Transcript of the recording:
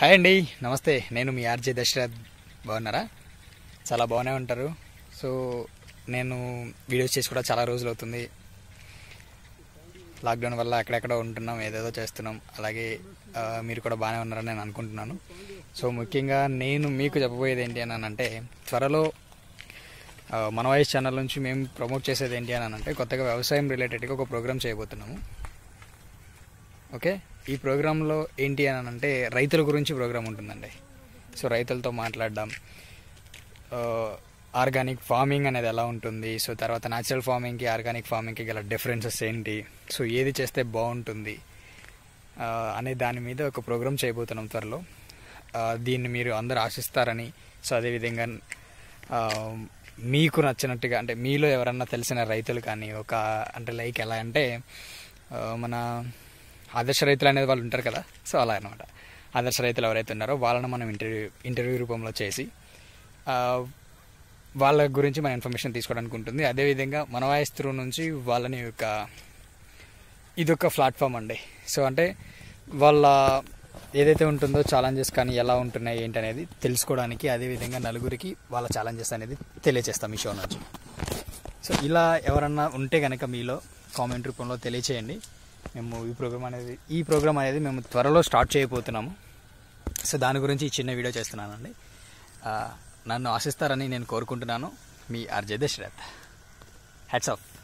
hi అండి నమస్తే నేను మీ ఆర్జే దశరథ్ బాగున్నారా చాలా బాగానే ఉంటారు సో నేను వీడియోస్ చేసి కూడా చాలా రోజులు అవుతుంది లాక్డౌన్ వల్ల అక్కడెక్కడ ఉంటున్నాం ఏదేదో చేస్తున్నాం అలాగే మీరు కూడా బాగానే ఉన్నారని నేను అనుకుంటున్నాను సో ముఖ్యంగా నేను మీకు చెప్పబోయేది ఏంటి అని అంటే త్వరలో మన వాయిస్ ఛానల్ నుంచి మేము ప్రమోట్ చేసేది ఏంటి అని అంటే కొత్తగా వ్యవసాయం రిలేటెడ్గా ఒక ప్రోగ్రామ్ చేయబోతున్నాము ఓకే ఈ ప్రోగ్రాంలో ఏంటి అని అంటే రైతుల గురించి ప్రోగ్రాం ఉంటుందండి సో రైతులతో మాట్లాడడం ఆర్గానిక్ ఫార్మింగ్ అనేది ఎలా ఉంటుంది సో తర్వాత న్యాచురల్ ఫార్మింగ్కి ఆర్గానిక్ ఫార్మింగ్కి గల డిఫరెన్సెస్ ఏంటి సో ఏది చేస్తే బాగుంటుంది అనే దాని మీద ఒక ప్రోగ్రాం చేయబోతున్నాం త్వరలో దీన్ని మీరు అందరు ఆశిస్తారని సో అదేవిధంగా మీకు నచ్చినట్టుగా అంటే మీలో ఎవరన్నా తెలిసిన రైతులు కానీ ఒక అంటే లైక్ ఎలా అంటే మన ఆదర్శ రైతులు అనేది వాళ్ళు ఉంటారు కదా సో అలా అనమాట ఆదర్శ రైతులు ఎవరైతే ఉన్నారో వాళ్ళని మనం ఇంటర్వ్యూ ఇంటర్వ్యూ రూపంలో చేసి వాళ్ళ గురించి మన ఇన్ఫర్మేషన్ తీసుకోవడానికి ఉంటుంది అదేవిధంగా మన వాయిస్ త్రూ నుంచి వాళ్ళని ఒక ఇదొక ప్లాట్ఫామ్ అండి సో అంటే వాళ్ళ ఏదైతే ఉంటుందో ఛాలెంజెస్ కానీ ఎలా ఉంటున్నాయి ఏంటనేది తెలుసుకోవడానికి అదేవిధంగా నలుగురికి వాళ్ళ ఛాలెంజెస్ అనేది తెలియజేస్తాం ఈ షో నుంచి సో ఇలా ఎవరన్నా ఉంటే కనుక మీలో కామెంట్ రూపంలో తెలియచేయండి మేము ఈ ప్రోగ్రామ్ అనేది ఈ ప్రోగ్రామ్ అనేది మేము త్వరలో స్టార్ట్ చేయబోతున్నాము సో దాని గురించి ఈ చిన్న వీడియో చేస్తున్నానండి నన్ను ఆశిస్తారని నేను కోరుకుంటున్నాను మీ ఆర్జే దశరథ్ హ్యాట్స్ ఆఫ్